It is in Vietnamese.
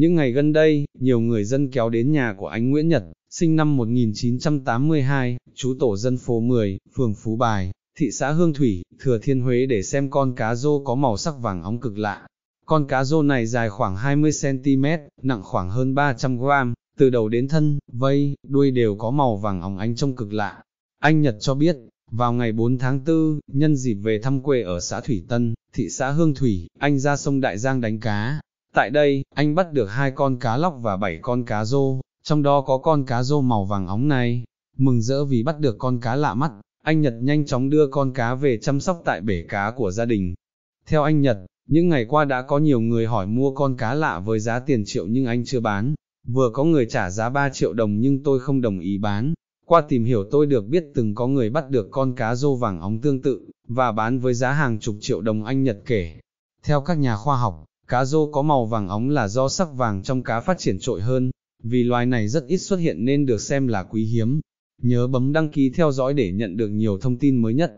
Những ngày gần đây, nhiều người dân kéo đến nhà của anh Nguyễn Nhật, sinh năm 1982, chú tổ dân phố 10, phường Phú Bài, thị xã Hương Thủy, Thừa Thiên Huế để xem con cá rô có màu sắc vàng óng cực lạ. Con cá rô này dài khoảng 20cm, nặng khoảng hơn 300g, từ đầu đến thân, vây, đuôi đều có màu vàng óng ánh trông cực lạ. Anh Nhật cho biết, vào ngày 4 tháng 4, nhân dịp về thăm quê ở xã Thủy Tân, thị xã Hương Thủy, anh ra sông Đại Giang đánh cá, Tại đây, anh bắt được hai con cá lóc và bảy con cá rô, trong đó có con cá rô màu vàng óng này. Mừng rỡ vì bắt được con cá lạ mắt, anh Nhật nhanh chóng đưa con cá về chăm sóc tại bể cá của gia đình. Theo anh Nhật, những ngày qua đã có nhiều người hỏi mua con cá lạ với giá tiền triệu nhưng anh chưa bán. Vừa có người trả giá 3 triệu đồng nhưng tôi không đồng ý bán. Qua tìm hiểu tôi được biết từng có người bắt được con cá rô vàng óng tương tự, và bán với giá hàng chục triệu đồng anh Nhật kể. Theo các nhà khoa học, Cá rô có màu vàng óng là do sắc vàng trong cá phát triển trội hơn, vì loài này rất ít xuất hiện nên được xem là quý hiếm. Nhớ bấm đăng ký theo dõi để nhận được nhiều thông tin mới nhất.